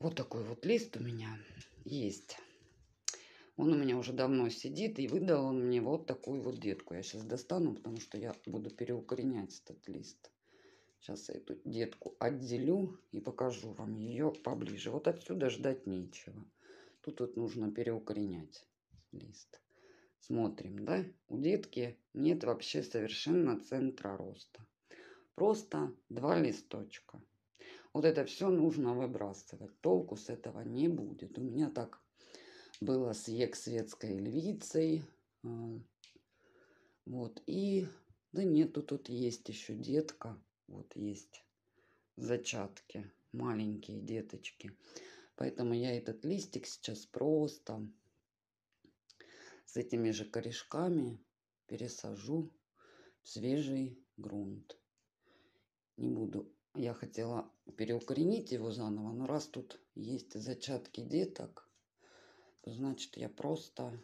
Вот такой вот лист у меня есть. Он у меня уже давно сидит, и выдал он мне вот такую вот детку. Я сейчас достану, потому что я буду переукоренять этот лист. Сейчас я эту детку отделю и покажу вам ее поближе. Вот отсюда ждать нечего. Тут вот нужно переукоренять лист. Смотрим, да? У детки нет вообще совершенно центра роста. Просто два листочка. Вот это все нужно выбрасывать. Толку с этого не будет. У меня так было с век светской львицей. А, вот. И, да нету, тут есть еще детка. Вот есть зачатки, маленькие деточки. Поэтому я этот листик сейчас просто с этими же корешками пересажу в свежий грунт. Не буду я хотела переукоренить его заново, но раз тут есть зачатки деток, то значит я просто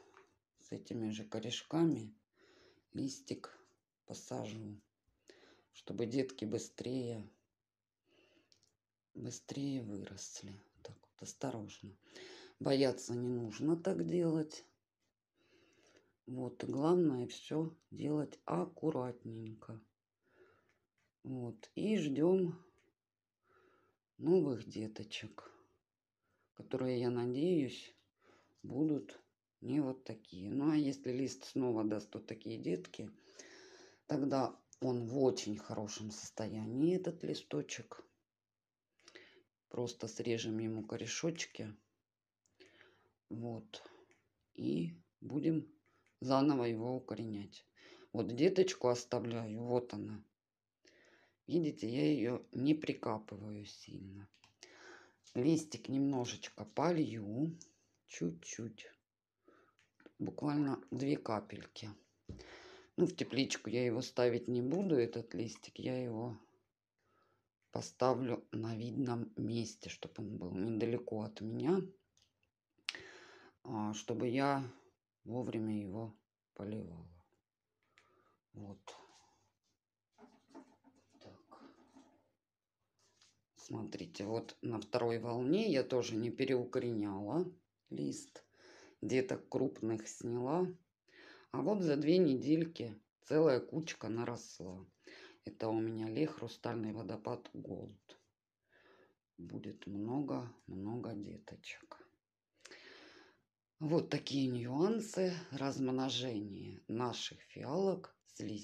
с этими же корешками листик посажу, чтобы детки быстрее, быстрее выросли. Так вот, осторожно. Бояться не нужно так делать. Вот, и главное все делать аккуратненько. Вот. И ждем новых деточек, которые, я надеюсь, будут не вот такие. Ну, а если лист снова даст вот такие детки, тогда он в очень хорошем состоянии, этот листочек. Просто срежем ему корешочки. Вот. И будем заново его укоренять. Вот деточку оставляю, вот она. Видите, я ее не прикапываю сильно. Листик немножечко полью. Чуть-чуть. Буквально две капельки. Ну, в тепличку я его ставить не буду, этот листик. Я его поставлю на видном месте, чтобы он был недалеко от меня. А, чтобы я вовремя его Смотрите, вот на второй волне я тоже не переукореняла лист. Где-то крупных сняла. А вот за две недельки целая кучка наросла. Это у меня лех хрустальный водопад голд. Будет много-много деточек. Вот такие нюансы размножения наших фиалок с листьями.